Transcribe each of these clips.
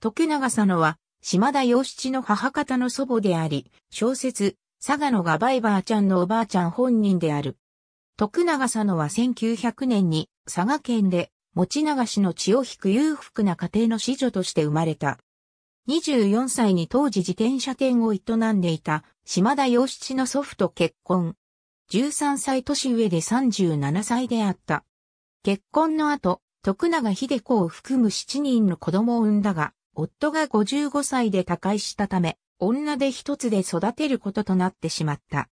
徳永佐野は、島田洋七の母方の祖母であり、小説、佐賀のガバイバーちゃんのおばあちゃん本人である。徳永佐野は1900年に佐賀県で持ち流しの血を引く裕福な家庭の子女として生まれた。24歳に当時自転車店を営んでいた島田洋七の祖父と結婚。13歳年上で37歳であった。結婚の後、徳永秀子を含む7人の子供を産んだが、夫が55歳で他界したため、女で一つで育てることとなってしまった。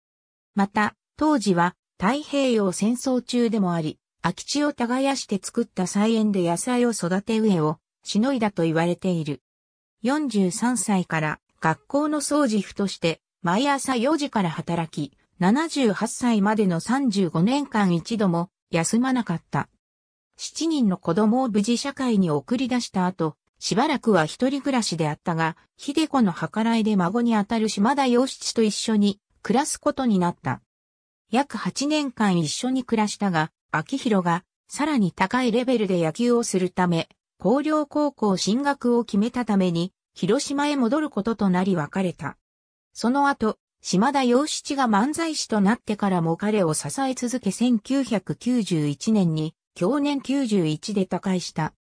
また、当時は太平洋戦争中でもあり、空き地を耕して作った菜園で野菜を育て植えをしのいだと言われている。43歳から学校の掃除婦として毎朝4時から働き、78歳までの35年間一度も休まなかった。7人の子供を無事社会に送り出した後、しばらくは一人暮らしであったが、秀子の計らいで孫にあたる島田洋七と一緒に暮らすことになった。約8年間一緒に暮らしたが、秋広がさらに高いレベルで野球をするため、高陵高校進学を決めたために、広島へ戻ることとなり別れた。その後、島田洋七が漫才師となってからも彼を支え続け1991年に、去年91で他界した。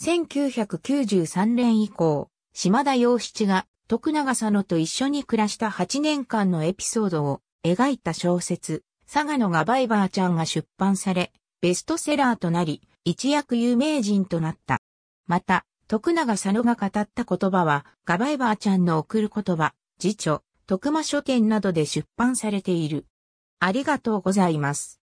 1993年以降、島田洋七が徳永佐野と一緒に暮らした8年間のエピソードを描いた小説、佐賀のガバイバーちゃんが出版され、ベストセラーとなり、一躍有名人となった。また、徳永佐野が語った言葉は、ガバイバーちゃんの送る言葉、辞書、徳間書店などで出版されている。ありがとうございます。